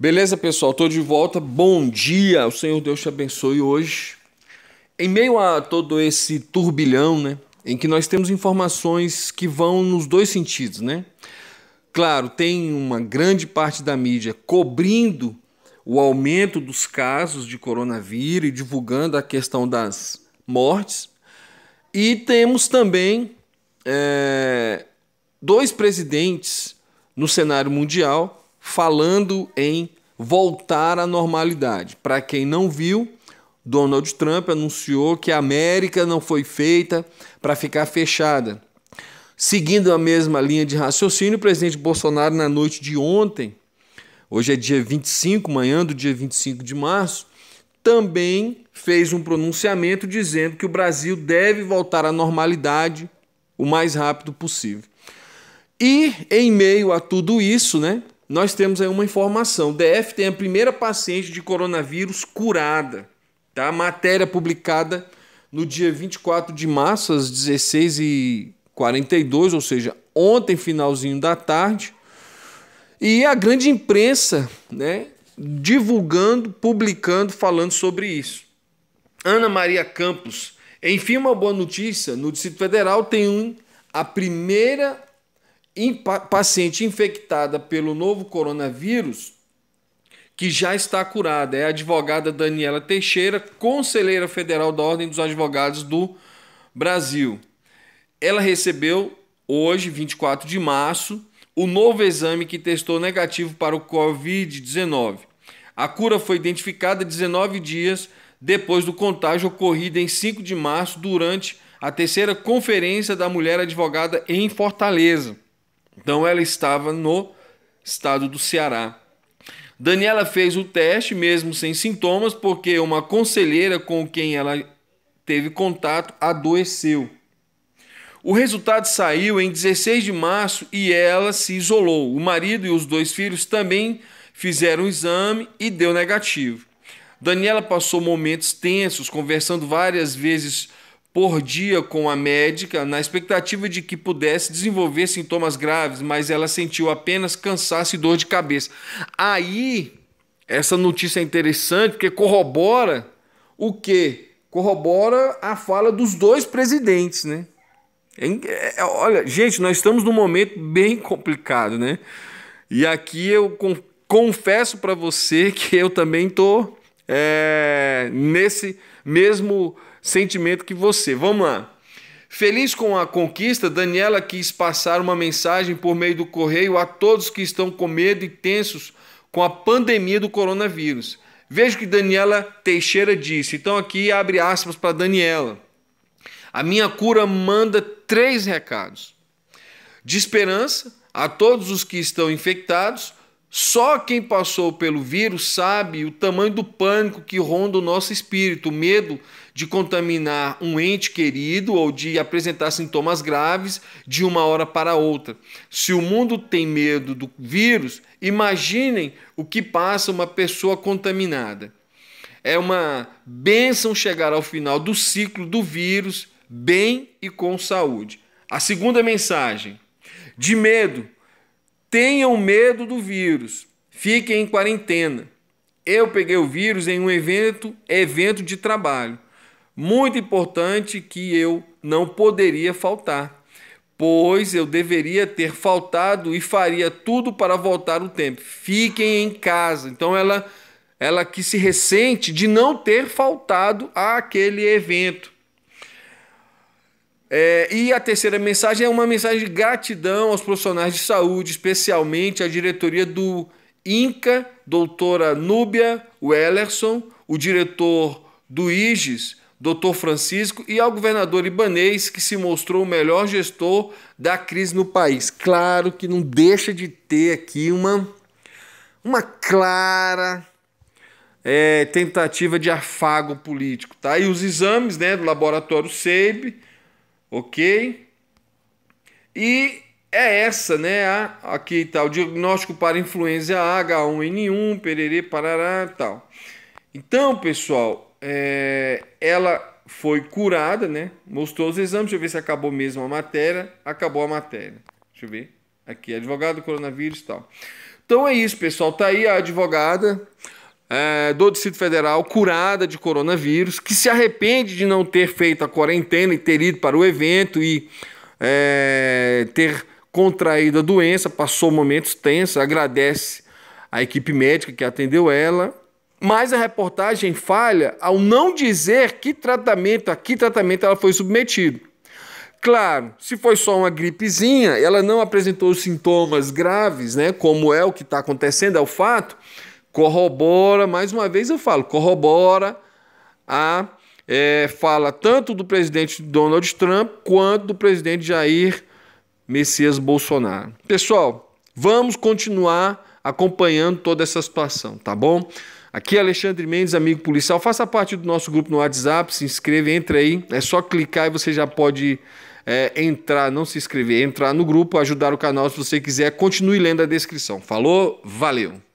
Beleza, pessoal? Tô de volta. Bom dia. O Senhor Deus te abençoe hoje. Em meio a todo esse turbilhão, né, em que nós temos informações que vão nos dois sentidos, né? Claro, tem uma grande parte da mídia cobrindo o aumento dos casos de coronavírus e divulgando a questão das mortes. E temos também é, dois presidentes no cenário mundial falando em voltar à normalidade. Para quem não viu, Donald Trump anunciou que a América não foi feita para ficar fechada. Seguindo a mesma linha de raciocínio, o presidente Bolsonaro, na noite de ontem, hoje é dia 25, manhã do dia 25 de março, também fez um pronunciamento dizendo que o Brasil deve voltar à normalidade o mais rápido possível. E em meio a tudo isso, né, nós temos aí uma informação. DF tem a primeira paciente de coronavírus curada. Tá? Matéria publicada no dia 24 de março, às 16h42, ou seja, ontem, finalzinho da tarde. E a grande imprensa né, divulgando, publicando, falando sobre isso. Ana Maria Campos. Enfim, uma boa notícia: no Distrito Federal tem um, a primeira paciente infectada pelo novo coronavírus que já está curada. É a advogada Daniela Teixeira, conselheira federal da Ordem dos Advogados do Brasil. Ela recebeu hoje, 24 de março, o novo exame que testou negativo para o COVID-19. A cura foi identificada 19 dias depois do contágio ocorrido em 5 de março durante a terceira conferência da mulher advogada em Fortaleza. Então ela estava no estado do Ceará. Daniela fez o teste mesmo sem sintomas, porque uma conselheira com quem ela teve contato adoeceu. O resultado saiu em 16 de março e ela se isolou. O marido e os dois filhos também fizeram o exame e deu negativo. Daniela passou momentos tensos, conversando várias vezes por dia com a médica, na expectativa de que pudesse desenvolver sintomas graves, mas ela sentiu apenas cansaço e dor de cabeça. Aí, essa notícia é interessante porque corrobora o quê Corrobora a fala dos dois presidentes, né? É, é, é olha, gente, nós estamos num momento bem complicado, né? E aqui eu confesso para você que eu também tô é, nesse mesmo sentimento que você. Vamos lá. Feliz com a conquista, Daniela quis passar uma mensagem por meio do correio a todos que estão com medo e tensos com a pandemia do coronavírus. Veja o que Daniela Teixeira disse. Então, aqui abre aspas para Daniela. A minha cura manda três recados: de esperança a todos os que estão infectados, só quem passou pelo vírus sabe o tamanho do pânico que ronda o nosso espírito, o medo de contaminar um ente querido ou de apresentar sintomas graves de uma hora para outra. Se o mundo tem medo do vírus, imaginem o que passa uma pessoa contaminada. É uma bênção chegar ao final do ciclo do vírus, bem e com saúde. A segunda mensagem: de medo, Tenham medo do vírus. Fiquem em quarentena. Eu peguei o vírus em um evento, evento de trabalho. Muito importante que eu não poderia faltar, pois eu deveria ter faltado e faria tudo para voltar o tempo. Fiquem em casa. Então ela ela que se ressente de não ter faltado àquele evento. É, e a terceira mensagem é uma mensagem de gratidão aos profissionais de saúde, especialmente à diretoria do INCA, doutora Núbia Wellerson, o diretor do IGES, doutor Francisco, e ao governador Ibanês, que se mostrou o melhor gestor da crise no país. Claro que não deixa de ter aqui uma, uma clara é, tentativa de afago político. Tá? E os exames né, do laboratório SEIB ok? E é essa, né? A, aqui está o diagnóstico para influenza H1N1, pererê, parará e tal. Então, pessoal, é, ela foi curada, né? Mostrou os exames, deixa eu ver se acabou mesmo a matéria. Acabou a matéria. Deixa eu ver. Aqui, advogado, coronavírus e tal. Então é isso, pessoal. Tá aí a advogada é, do Distrito Federal curada de coronavírus, que se arrepende de não ter feito a quarentena e ter ido para o evento e é, ter contraído a doença, passou momentos tensos, agradece a equipe médica que atendeu ela. Mas a reportagem falha ao não dizer que tratamento, a que tratamento ela foi submetida. Claro, se foi só uma gripezinha, ela não apresentou sintomas graves, né, como é o que está acontecendo, é o fato, corrobora, mais uma vez eu falo, corrobora a é, fala tanto do presidente Donald Trump quanto do presidente Jair Messias Bolsonaro. Pessoal, vamos continuar acompanhando toda essa situação, tá bom? Aqui é Alexandre Mendes, amigo policial. Faça parte do nosso grupo no WhatsApp, se inscreve, entre aí. É só clicar e você já pode é, entrar, não se inscrever, entrar no grupo, ajudar o canal se você quiser. Continue lendo a descrição. Falou, valeu!